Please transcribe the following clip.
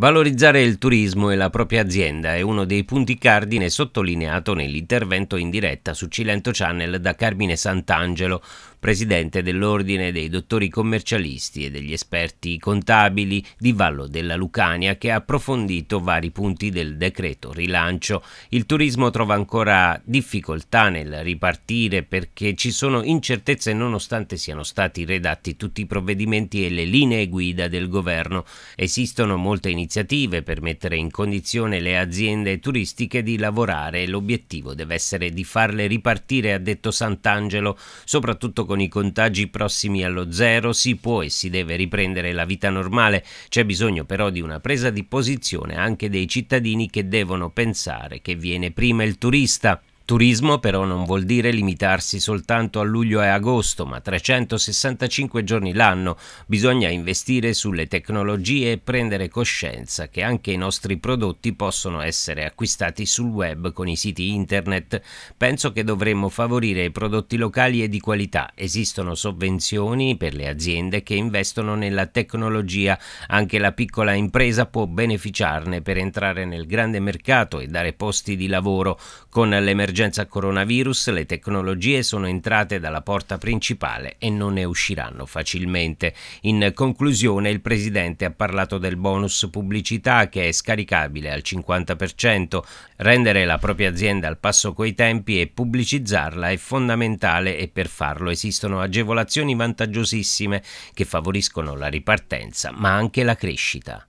Valorizzare il turismo e la propria azienda è uno dei punti cardine sottolineato nell'intervento in diretta su Cilento Channel da Carmine Sant'Angelo, presidente dell'Ordine dei dottori commercialisti e degli esperti contabili di Vallo della Lucania, che ha approfondito vari punti del decreto rilancio. Il turismo trova ancora difficoltà nel ripartire perché ci sono incertezze nonostante siano stati redatti tutti i provvedimenti e le linee guida del governo. Esistono molte iniziative per mettere in condizione le aziende turistiche di lavorare e l'obiettivo deve essere di farle ripartire, ha detto Sant'Angelo, soprattutto con i contagi prossimi allo zero si può e si deve riprendere la vita normale. C'è bisogno però di una presa di posizione anche dei cittadini che devono pensare che viene prima il turista. Turismo però non vuol dire limitarsi soltanto a luglio e agosto, ma 365 giorni l'anno. Bisogna investire sulle tecnologie e prendere coscienza che anche i nostri prodotti possono essere acquistati sul web con i siti internet. Penso che dovremmo favorire i prodotti locali e di qualità. Esistono sovvenzioni per le aziende che investono nella tecnologia. Anche la piccola impresa può beneficiarne per entrare nel grande mercato e dare posti di lavoro. Con l'emergenza L'emergenza coronavirus, le tecnologie sono entrate dalla porta principale e non ne usciranno facilmente. In conclusione il Presidente ha parlato del bonus pubblicità che è scaricabile al 50%. Rendere la propria azienda al passo coi tempi e pubblicizzarla è fondamentale e per farlo esistono agevolazioni vantaggiosissime che favoriscono la ripartenza ma anche la crescita.